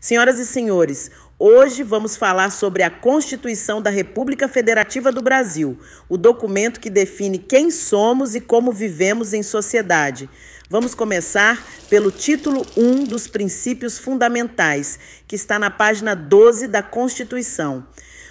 Senhoras e senhores, hoje vamos falar sobre a Constituição da República Federativa do Brasil, o documento que define quem somos e como vivemos em sociedade. Vamos começar pelo título 1 dos princípios fundamentais, que está na página 12 da Constituição.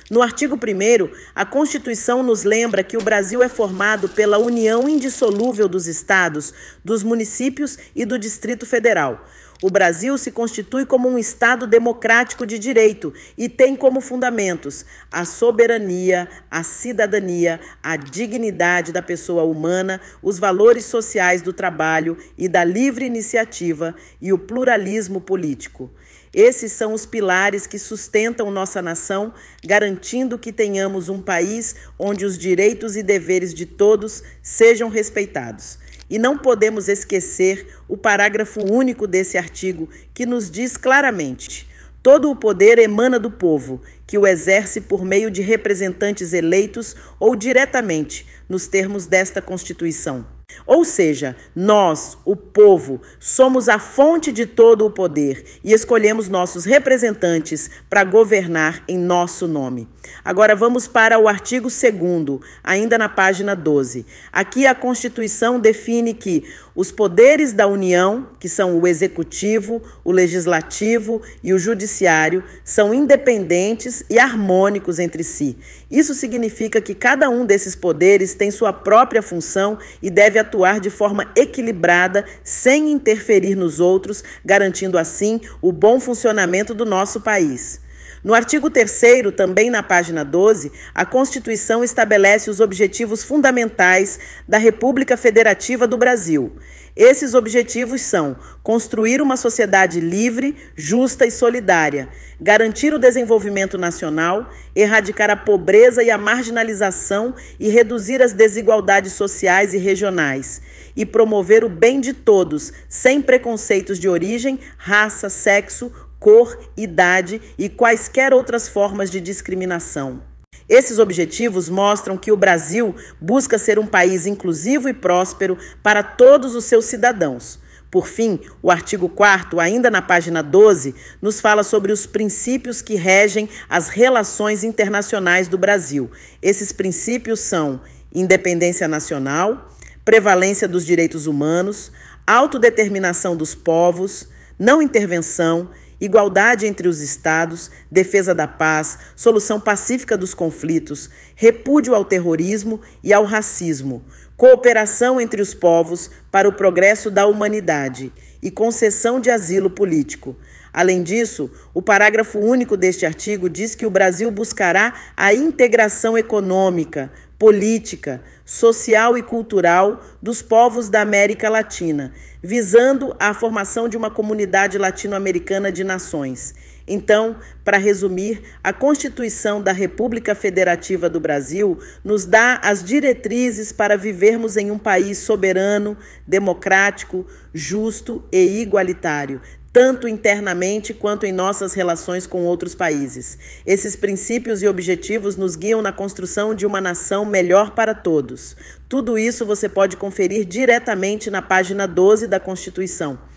No artigo 1, a Constituição nos lembra que o Brasil é formado pela união indissolúvel dos estados, dos municípios e do Distrito Federal. O Brasil se constitui como um Estado democrático de direito e tem como fundamentos a soberania, a cidadania, a dignidade da pessoa humana, os valores sociais do trabalho e da livre iniciativa e o pluralismo político. Esses são os pilares que sustentam nossa nação, garantindo que tenhamos um país onde os direitos e deveres de todos sejam respeitados. E não podemos esquecer o parágrafo único desse artigo, que nos diz claramente: todo o poder emana do povo, que o exerce por meio de representantes eleitos ou diretamente, nos termos desta Constituição. Ou seja, nós, o povo, somos a fonte de todo o poder e escolhemos nossos representantes para governar em nosso nome. Agora vamos para o artigo 2, ainda na página 12. Aqui a Constituição define que os poderes da União, que são o executivo, o legislativo e o judiciário, são independentes e harmônicos entre si. Isso significa que cada um desses poderes tem sua própria função e deve deve atuar de forma equilibrada, sem interferir nos outros, garantindo assim o bom funcionamento do nosso país. No artigo 3, também na página 12, a Constituição estabelece os objetivos fundamentais da República Federativa do Brasil. Esses objetivos são construir uma sociedade livre, justa e solidária, garantir o desenvolvimento nacional, erradicar a pobreza e a marginalização e reduzir as desigualdades sociais e regionais, e promover o bem de todos, sem preconceitos de origem, raça, sexo, cor, idade e quaisquer outras formas de discriminação. Esses objetivos mostram que o Brasil busca ser um país inclusivo e próspero para todos os seus cidadãos. Por fim, o artigo 4, ainda na página 12, nos fala sobre os princípios que regem as relações internacionais do Brasil. Esses princípios são independência nacional, prevalência dos direitos humanos, autodeterminação dos povos, não intervenção, igualdade entre os Estados, defesa da paz, solução pacífica dos conflitos, repúdio ao terrorismo e ao racismo, cooperação entre os povos para o progresso da humanidade e concessão de asilo político. Além disso, o parágrafo único deste artigo diz que o Brasil buscará a integração econômica, política, social e cultural dos povos da América Latina, visando a formação de uma comunidade latino-americana de nações. Então, para resumir, a Constituição da República Federativa do Brasil nos dá as diretrizes para vivermos em um país soberano, democrático, justo e igualitário, tanto internamente quanto em nossas relações com outros países. Esses princípios e objetivos nos guiam na construção de uma nação melhor para todos. Tudo isso você pode conferir diretamente na página 12 da Constituição.